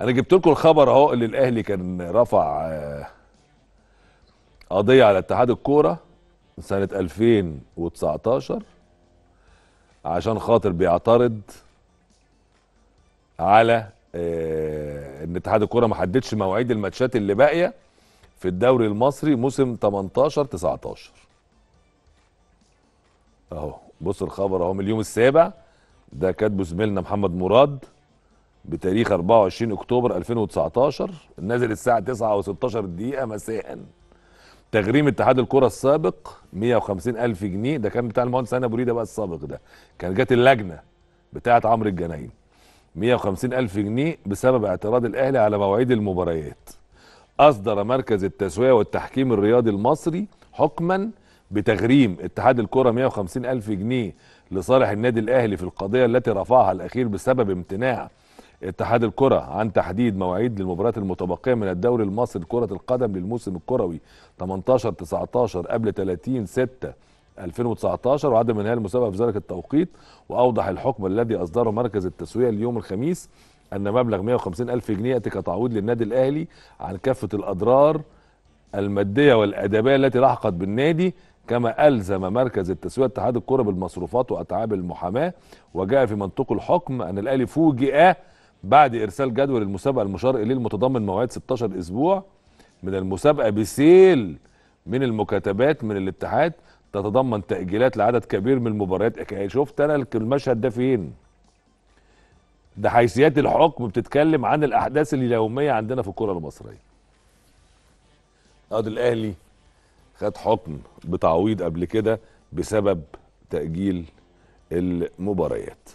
انا جبت لكم الخبر اهو اللي الاهلي كان رفع آه، قضيه على اتحاد الكوره سنه 2019 عشان خاطر بيعترض على آه، ان اتحاد الكوره ما حددش مواعيد الماتشات اللي باقيه في الدوري المصري موسم 18 19 اهو بص الخبر اهو من اليوم السابع ده كاتبه زميلنا محمد مراد بتاريخ 24 اكتوبر 2019 نازل الساعه 9 و16 دقيقه مساء تغريم اتحاد الكره السابق 150 الف جنيه ده كان بتاع المهندس هاني ابو ريده بقى السابق ده كان جت اللجنه بتاعه عمرو الجناين 150 الف جنيه بسبب اعتراض الاهلي على مواعيد المباريات اصدر مركز التسويه والتحكيم الرياضي المصري حكما بتغريم اتحاد الكره 150 الف جنيه لصالح النادي الاهلي في القضيه التي رفعها الاخير بسبب امتناع اتحاد الكرة عن تحديد مواعيد للمباريات المتبقية من الدوري المصري لكرة القدم للموسم الكروي 18 19 قبل 30 6 2019 وعدم انهاء المسابقة في ذلك التوقيت وأوضح الحكم الذي أصدره مركز التسوية اليوم الخميس أن مبلغ 150 ألف جنيه يأتي كتعويض للنادي الأهلي عن كافة الأضرار المادية والأدبية التي لحقت بالنادي كما ألزم مركز التسوية اتحاد الكرة بالمصروفات وأتعاب المحاماة وجاء في منطق الحكم أن الأهلي فوجئ بعد ارسال جدول المسابقه المشار اليه المتضمن مواعيد 16 اسبوع من المسابقه بسيل من المكاتبات من الاتحاد تتضمن تاجيلات لعدد كبير من المباريات إيه، شفت انا المشهد ده فين ده حيثيات الحكم بتتكلم عن الاحداث اليوميه عندنا في الكره المصريه قاضي الاهلي خد حكم بتعويض قبل كده بسبب تاجيل المباريات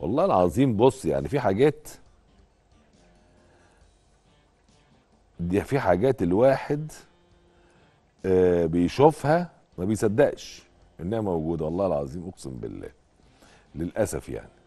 والله العظيم بص يعني في حاجات دي في حاجات الواحد آه بيشوفها ما بيصدقش انها موجوده والله العظيم اقسم بالله للاسف يعني